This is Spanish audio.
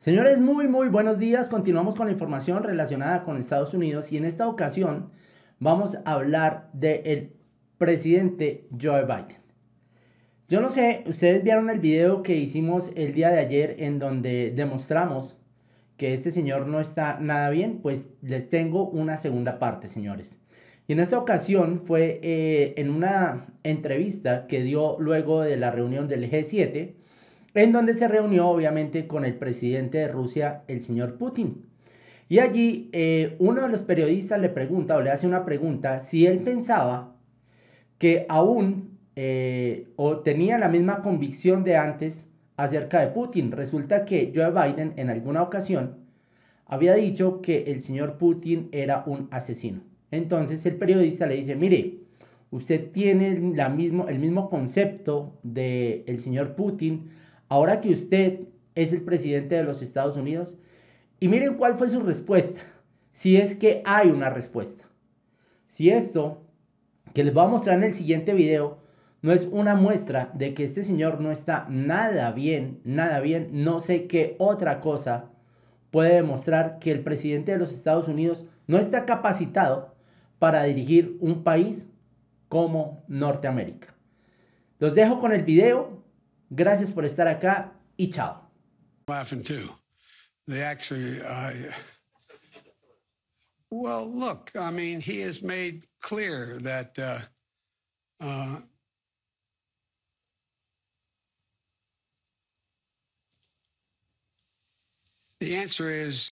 Señores, muy, muy buenos días. Continuamos con la información relacionada con Estados Unidos y en esta ocasión vamos a hablar del presidente Joe Biden. Yo no sé, ustedes vieron el video que hicimos el día de ayer en donde demostramos que este señor no está nada bien, pues les tengo una segunda parte, señores. Y en esta ocasión fue eh, en una entrevista que dio luego de la reunión del G7 en donde se reunió obviamente con el presidente de Rusia, el señor Putin. Y allí eh, uno de los periodistas le pregunta o le hace una pregunta si él pensaba que aún eh, o tenía la misma convicción de antes acerca de Putin. Resulta que Joe Biden en alguna ocasión había dicho que el señor Putin era un asesino. Entonces el periodista le dice, mire, usted tiene la mismo, el mismo concepto del señor Putin ahora que usted es el presidente de los Estados Unidos, y miren cuál fue su respuesta, si es que hay una respuesta. Si esto, que les voy a mostrar en el siguiente video, no es una muestra de que este señor no está nada bien, nada bien, no sé qué otra cosa puede demostrar que el presidente de los Estados Unidos no está capacitado para dirigir un país como Norteamérica. Los dejo con el video Gracias por estar acá y chao. Laughing too. They actually, uh, well, look, I mean, he has made clear that uh, uh, the answer is.